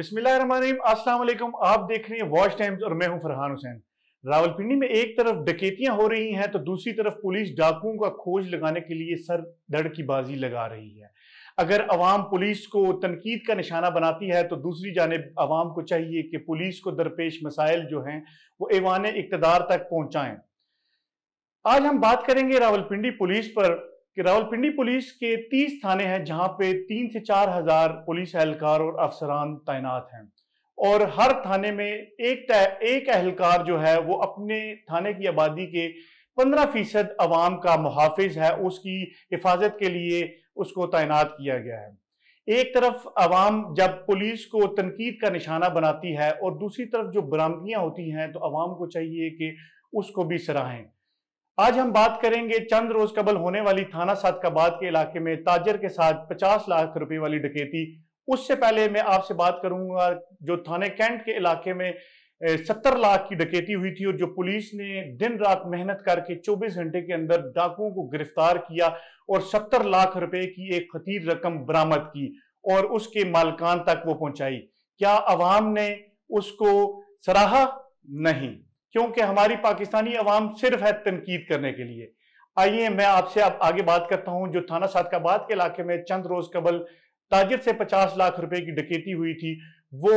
अस्सलाम वालेकुम आप देख रहे हैं वॉच टाइम्स और मैं हूं फरहान हुसैन रावलपिंडी में एक तरफ डकैतियां हो रही हैं तो दूसरी तरफ पुलिस डाकुओं का खोज लगाने के लिए सर दड़ की बाजी लगा रही है अगर अवाम पुलिस को तनकीद का निशाना बनाती है तो दूसरी जानब अवाम को चाहिए कि पुलिस को दरपेश मसाइल जो हैं वो एवान इकतदार तक पहुंचाएं आज हम बात करेंगे रावलपिंडी पुलिस पर कि रावलपिंडी पुलिस के 30 थाने हैं जहां पे तीन से चार हजार पुलिस एहलकार और अफसरान तैनात हैं और हर थाने में एक एक एहलकार जो है वो अपने थाने की आबादी के पंद्रह फीसद अवाम का मुहाफिज है उसकी हिफाजत के लिए उसको तैनात किया गया है एक तरफ अवाम जब पुलिस को तनकीद का निशाना बनाती है और दूसरी तरफ जो बरामदियाँ होती हैं तो आवाम को चाहिए कि उसको भी सराहें आज हम बात करेंगे चंद रोज कबल होने वाली थाना सादकाबाद के इलाके में ताजर के साथ 50 लाख रुपए वाली डकैती उससे पहले मैं आपसे बात करूंगा जो थाने कैंट के इलाके में सत्तर लाख की डकैती हुई थी और जो पुलिस ने दिन रात मेहनत करके 24 घंटे के अंदर डाकुओं को गिरफ्तार किया और सत्तर लाख रुपए की एक खतीर रकम बरामद की और उसके मालकान तक वो पहुंचाई क्या अवाम ने उसको सराहा नहीं क्योंकि हमारी पाकिस्तानी अवाम सिर्फ है तनकीद करने के लिए आइए मैं आपसे अब आगे बात करता हूं जो थाना सादकाबाद के इलाके में चंद रोज कबल ताजिर से 50 लाख रुपए की डकैती हुई थी वो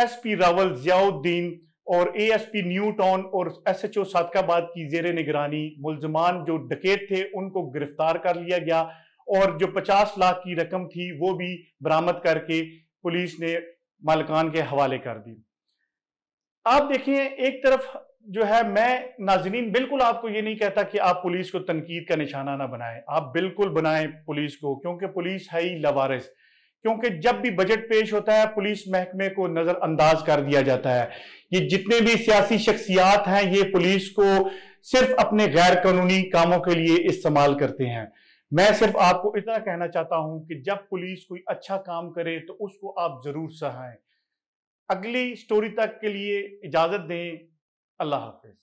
एसपी रावल जियाउद्दीन और एएसपी न्यू टाउन और एसएचओ सादकाबाद की जेर निगरानी मुलजमान जो डकैत थे उनको गिरफ्तार कर लिया गया और जो 50 लाख की रकम थी वो भी बरामद करके पुलिस ने मालकान के हवाले कर दी आप देखिए एक तरफ जो है मैं नाजनीन बिल्कुल आपको ये नहीं कहता कि आप पुलिस को तनकीद का निशाना ना बनाएं आप बिल्कुल बनाएं पुलिस को क्योंकि पुलिस है ही लवारस क्योंकि जब भी बजट पेश होता है पुलिस महकमे को नजरअंदाज कर दिया जाता है ये जितने भी सियासी शख्सियात हैं ये पुलिस को सिर्फ अपने गैर कानूनी कामों के लिए इस्तेमाल करते हैं मैं सिर्फ आपको इतना कहना चाहता हूं कि जब पुलिस कोई अच्छा काम करे तो उसको आप जरूर सहाएं अगली स्टोरी तक के लिए इजाज़त दें अल्लाह हाफिज